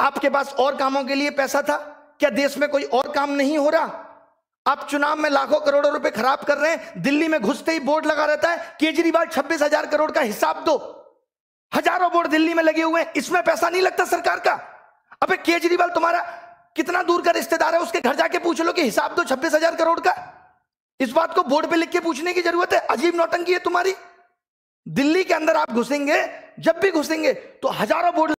आपके पास और कामों के लिए पैसा था क्या देश में कोई और काम नहीं हो रहा आप चुनाव में लाखों करोड़ों रुपए खराब कर रहे हैं दिल्ली में घुसते ही बोर्ड लगा रहता है केजरीवाल छब्बीस हजार करोड़ का हिसाब दो हजारों बोर्ड दिल्ली में लगे हुए हैं इसमें पैसा नहीं लगता सरकार का अबे केजरीवाल तुम्हारा कितना दूर का रिश्तेदार है उसके घर जाके पूछ लो कि हिसाब दो छब्बीस हजार करोड़ का इस बात को बोर्ड पर लिख के पूछने की जरूरत है अजीब नौटंकी है तुम्हारी दिल्ली के अंदर आप घुसेंगे जब भी घुसेंगे तो हजारों बोर्ड